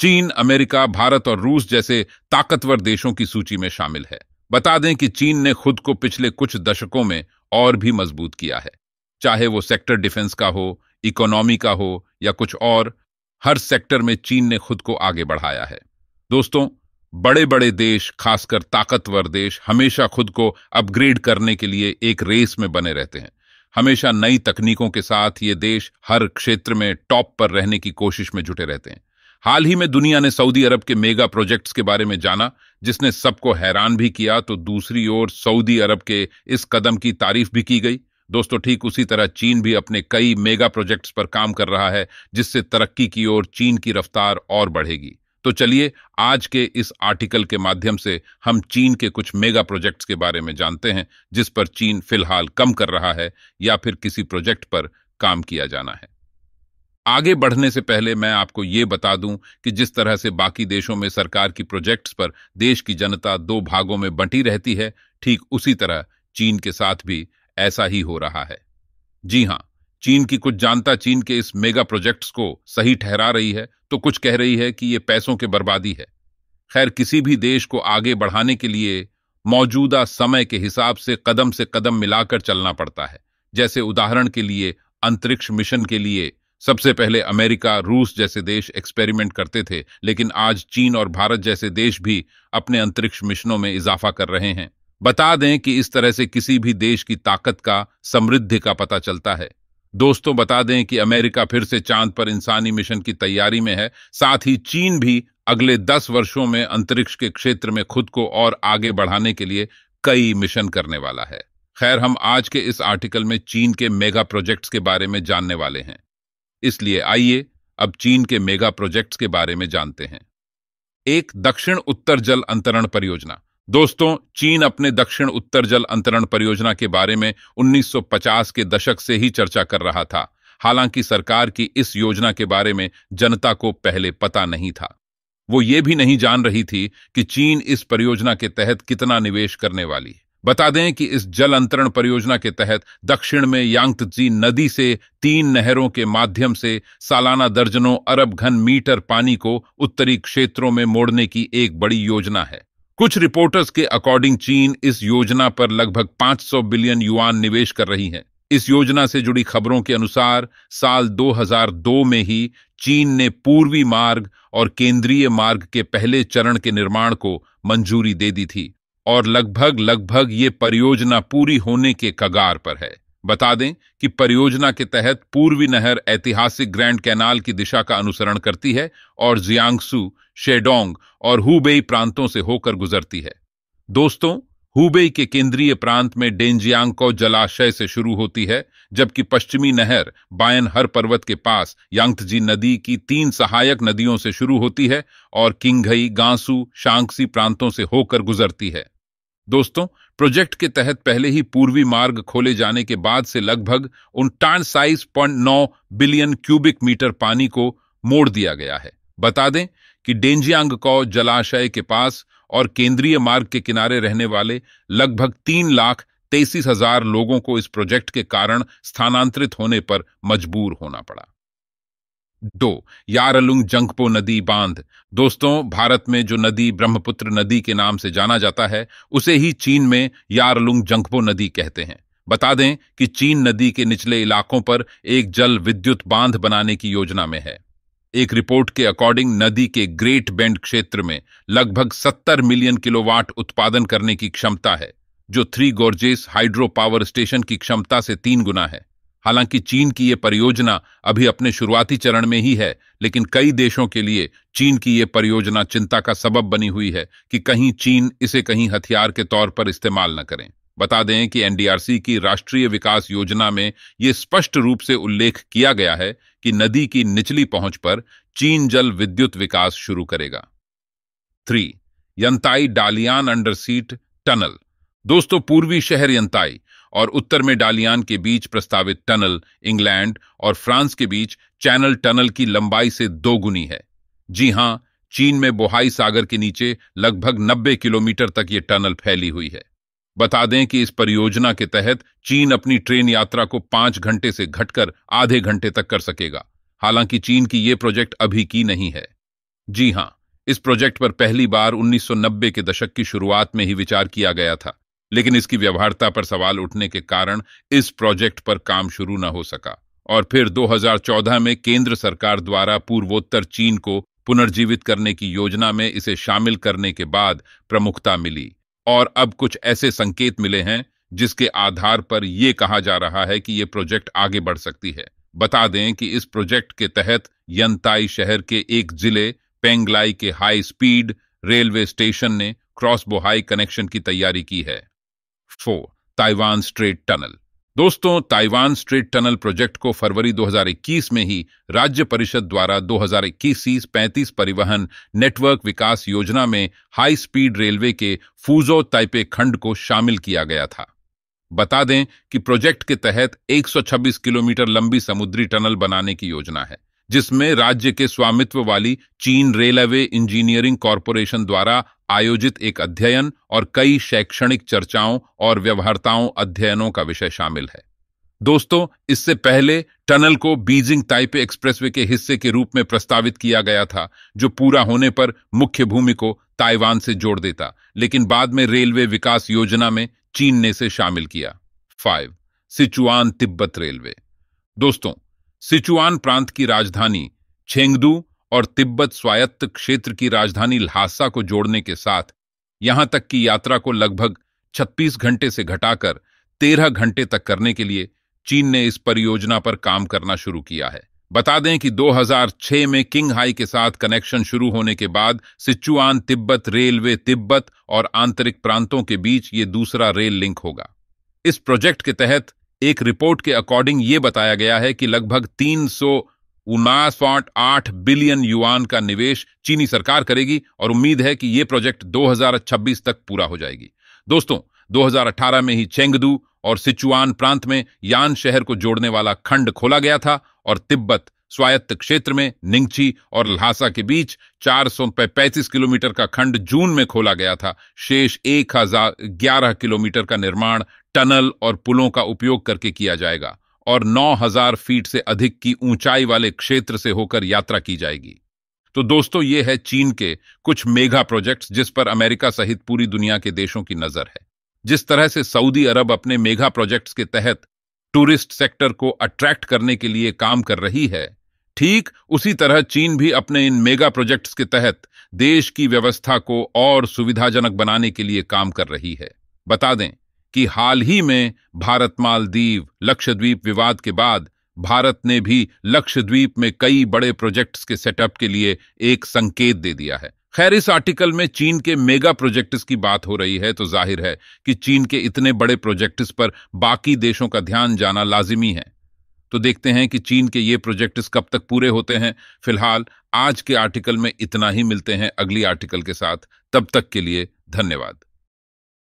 चीन अमेरिका भारत और रूस जैसे ताकतवर देशों की सूची में शामिल है बता दें कि चीन ने खुद को पिछले कुछ दशकों में और भी मजबूत किया है चाहे वो सेक्टर डिफेंस का हो इकोनॉमी का हो या कुछ और हर सेक्टर में चीन ने खुद को आगे बढ़ाया है दोस्तों बड़े बड़े देश खासकर ताकतवर देश हमेशा खुद को अपग्रेड करने के लिए एक रेस में बने रहते हैं हमेशा नई तकनीकों के साथ ये देश हर क्षेत्र में टॉप पर रहने की कोशिश में जुटे रहते हैं हाल ही में दुनिया ने सऊदी अरब के मेगा प्रोजेक्ट्स के बारे में जाना जिसने सबको हैरान भी किया तो दूसरी ओर सऊदी अरब के इस कदम की तारीफ भी की गई दोस्तों ठीक उसी तरह चीन भी अपने कई मेगा प्रोजेक्ट्स पर काम कर रहा है जिससे तरक्की की ओर चीन की रफ्तार और बढ़ेगी तो चलिए आज के इस आर्टिकल के माध्यम से हम चीन के कुछ मेगा प्रोजेक्ट्स के बारे में जानते हैं जिस पर चीन फिलहाल कम कर रहा है या फिर किसी प्रोजेक्ट पर काम किया जाना है आगे बढ़ने से पहले मैं आपको ये बता दूं कि जिस तरह से बाकी देशों में सरकार की प्रोजेक्ट्स पर देश की जनता दो भागों में बंटी रहती है ठीक उसी तरह चीन के साथ भी ऐसा ही हो रहा है जी हां चीन की कुछ जानता चीन के इस मेगा प्रोजेक्ट्स को सही ठहरा रही है तो कुछ कह रही है कि ये पैसों के बर्बादी है खैर किसी भी देश को आगे बढ़ाने के लिए मौजूदा समय के हिसाब से कदम से कदम मिलाकर चलना पड़ता है जैसे उदाहरण के लिए अंतरिक्ष मिशन के लिए सबसे पहले अमेरिका रूस जैसे देश एक्सपेरिमेंट करते थे लेकिन आज चीन और भारत जैसे देश भी अपने अंतरिक्ष मिशनों में इजाफा कर रहे हैं बता दें कि इस तरह से किसी भी देश की ताकत का समृद्धि का पता चलता है दोस्तों बता दें कि अमेरिका फिर से चांद पर इंसानी मिशन की तैयारी में है साथ ही चीन भी अगले दस वर्षों में अंतरिक्ष के क्षेत्र में खुद को और आगे बढ़ाने के लिए कई मिशन करने वाला है खैर हम आज के इस आर्टिकल में चीन के मेगा प्रोजेक्ट्स के बारे में जानने वाले हैं इसलिए आइए अब चीन के मेगा प्रोजेक्ट्स के बारे में जानते हैं एक दक्षिण उत्तर जल अंतरण परियोजना दोस्तों चीन अपने दक्षिण उत्तर जल अंतरण परियोजना के बारे में 1950 के दशक से ही चर्चा कर रहा था हालांकि सरकार की इस योजना के बारे में जनता को पहले पता नहीं था वो ये भी नहीं जान रही थी कि चीन इस परियोजना के तहत कितना निवेश करने वाली है बता दें कि इस जल अंतरण परियोजना के तहत दक्षिण में यांगतजी नदी से तीन नहरों के माध्यम से सालाना दर्जनों अरब घन मीटर पानी को उत्तरी क्षेत्रों में मोड़ने की एक बड़ी योजना है कुछ रिपोर्टर्स के अकॉर्डिंग चीन इस योजना पर लगभग 500 बिलियन युआन निवेश कर रही है इस योजना से जुड़ी खबरों के अनुसार साल 2002 में ही चीन ने पूर्वी मार्ग और केंद्रीय मार्ग के पहले चरण के निर्माण को मंजूरी दे दी थी और लगभग लगभग ये परियोजना पूरी होने के कगार पर है बता दें कि परियोजना के तहत पूर्वी नहर ऐतिहासिक ग्रैंड कैनाल की दिशा का अनुसरण करती है और जियांगसू शेडोंग और हुबेई प्रांतों से होकर गुजरती है दोस्तों हुबेई के केंद्रीय प्रांत में को जलाशय से शुरू होती है जबकि पश्चिमी नहर बायन हर पर्वत के पास यांगजी नदी की तीन सहायक नदियों से शुरू होती है और किंगई गांसू शांगसी प्रांतों से होकर गुजरती है दोस्तों प्रोजेक्ट के तहत पहले ही पूर्वी मार्ग खोले जाने के बाद से लगभग उनटान साइज पॉइंट नौ बिलियन क्यूबिक मीटर पानी को मोड़ दिया गया है बता दें कि डेंजियांग कौ जलाशय के पास और केंद्रीय मार्ग के किनारे रहने वाले लगभग तीन लाख तेईस हजार लोगों को इस प्रोजेक्ट के कारण स्थानांतरित होने पर मजबूर होना पड़ा दो यारलुंग जंगपो नदी बांध दोस्तों भारत में जो नदी ब्रह्मपुत्र नदी के नाम से जाना जाता है उसे ही चीन में यारलुंग जंगपो नदी कहते हैं बता दें कि चीन नदी के निचले इलाकों पर एक जल विद्युत बांध बनाने की योजना में है एक रिपोर्ट के अकॉर्डिंग नदी के ग्रेट बेंड क्षेत्र में लगभग 70 मिलियन किलोवाट उत्पादन करने की क्षमता है जो three Gorges hydro power station की क्षमता से तीन गुना है हालांकि चीन की यह परियोजना अभी अपने शुरुआती चरण में ही है लेकिन कई देशों के लिए चीन की यह परियोजना चिंता का सबब बनी हुई है कि कहीं चीन इसे कहीं हथियार के तौर पर इस्तेमाल न करें बता दें कि एनडीआरसी की राष्ट्रीय विकास योजना में यह स्पष्ट रूप से उल्लेख किया गया है कि नदी की निचली पहुंच पर चीन जल विद्युत विकास शुरू करेगा three Yantai Dalian undersea tunnel दोस्तों पूर्वी शहर यंताई और उत्तर में डालियान के बीच प्रस्तावित टनल इंग्लैंड और फ्रांस के बीच चैनल टनल की लंबाई से दोगुनी है जी हां चीन में बोहाई सागर के नीचे लगभग 90 किलोमीटर तक यह टनल फैली हुई है बता दें कि इस परियोजना के तहत चीन अपनी ट्रेन यात्रा को पांच घंटे से घटकर आधे घंटे तक कर सकेगा हालांकि चीन की यह प्रोजेक्ट अभी की नहीं है जी हां इस प्रोजेक्ट पर पहली बार 1990 के दशक की शुरुआत में ही विचार किया गया था लेकिन इसकी व्यवहारता पर सवाल उठने के कारण इस प्रोजेक्ट पर काम शुरू न हो सका और फिर 2014 में केंद्र सरकार द्वारा पूर्वोत्तर चीन को पुनर्जीवित करने की योजना में इसे शामिल करने के बाद प्रमुखता मिली और अब कुछ ऐसे संकेत मिले हैं जिसके आधार पर यह कहा जा रहा है कि ये प्रोजेक्ट आगे बढ़ सकती है बता दें कि इस प्रोजेक्ट के तहत यंताई शहर के एक जिले पेंगलाई के हाई स्पीड रेलवे स्टेशन ने क्रॉस बोहाई कनेक्शन की तैयारी की है फोर ताइवान स्ट्रेट टनल दोस्तों ताइवान स्ट्रेट टनल प्रोजेक्ट को फरवरी 2021 में ही राज्य परिषद द्वारा 2021-35 परिवहन नेटवर्क विकास योजना में हाई स्पीड रेलवे के फूजो ताइपे खंड को शामिल किया गया था बता दें कि प्रोजेक्ट के तहत 126 किलोमीटर लंबी समुद्री टनल बनाने की योजना है जिसमें राज्य के स्वामित्व वाली चीन रेलवे इंजीनियरिंग कॉरपोरेशन द्वारा आयोजित एक अध्ययन और कई शैक्षणिक चर्चाओं और व्यवहारताओं अध्ययनों का विषय शामिल है दोस्तों इससे पहले टनल को बीजिंग ताइपे एक्सप्रेसवे के हिस्से के रूप में प्रस्तावित किया गया था जो पूरा होने पर मुख्य भूमि को ताइवान से जोड़ देता लेकिन बाद में रेलवे विकास योजना में चीन ने इसे शामिल किया फाइव सिचुआन तिब्बत रेलवे दोस्तों सिचुआन प्रांत की राजधानी छेंगदू और तिब्बत स्वायत्त क्षेत्र की राजधानी ल्हासा को जोड़ने के साथ यहां तक की यात्रा को लगभग 36 घंटे से घटाकर 13 घंटे तक करने के लिए चीन ने इस परियोजना पर काम करना शुरू किया है बता दें कि 2006 में किंग हाई के साथ कनेक्शन शुरू होने के बाद सिचुआन तिब्बत रेलवे तिब्बत और आंतरिक प्रांतों के बीच ये दूसरा रेल लिंक होगा इस प्रोजेक्ट के तहत एक रिपोर्ट के अकॉर्डिंग ये बताया गया है कि लगभग 300 उन्नास पॉइंट आठ बिलियन युआन का निवेश चीनी सरकार करेगी और उम्मीद है कि यह प्रोजेक्ट 2026 तक पूरा हो जाएगी दोस्तों 2018 में ही चेंगदू और सिचुआन प्रांत में यान शहर को जोड़ने वाला खंड खोला गया था और तिब्बत स्वायत्त क्षेत्र में निंगची और ल्हासा के बीच चार किलोमीटर का खंड जून में खोला गया था शेष एक हजार ग्यारह किलोमीटर का निर्माण टनल और पुलों का उपयोग करके किया जाएगा और 9000 फीट से अधिक की ऊंचाई वाले क्षेत्र से होकर यात्रा की जाएगी तो दोस्तों ये है चीन के कुछ मेगा प्रोजेक्ट्स जिस पर अमेरिका सहित पूरी दुनिया के देशों की नजर है जिस तरह से सऊदी अरब अपने मेगा प्रोजेक्ट्स के तहत टूरिस्ट सेक्टर को अट्रैक्ट करने के लिए काम कर रही है ठीक उसी तरह चीन भी अपने इन मेगा प्रोजेक्ट्स के तहत देश की व्यवस्था को और सुविधाजनक बनाने के लिए काम कर रही है बता दें कि हाल ही में भारत मालदीव लक्षद्वीप विवाद के बाद भारत ने भी लक्षद्वीप में कई बड़े प्रोजेक्ट्स के सेटअप के लिए एक संकेत दे दिया है खैर इस आर्टिकल में चीन के मेगा प्रोजेक्ट्स की बात हो रही है तो जाहिर है कि चीन के इतने बड़े प्रोजेक्ट्स पर बाकी देशों का ध्यान जाना लाजिमी है तो देखते हैं कि चीन के ये प्रोजेक्ट्स कब तक पूरे होते हैं फिलहाल आज के आर्टिकल में इतना ही मिलते हैं अगली आर्टिकल के साथ तब तक के लिए धन्यवाद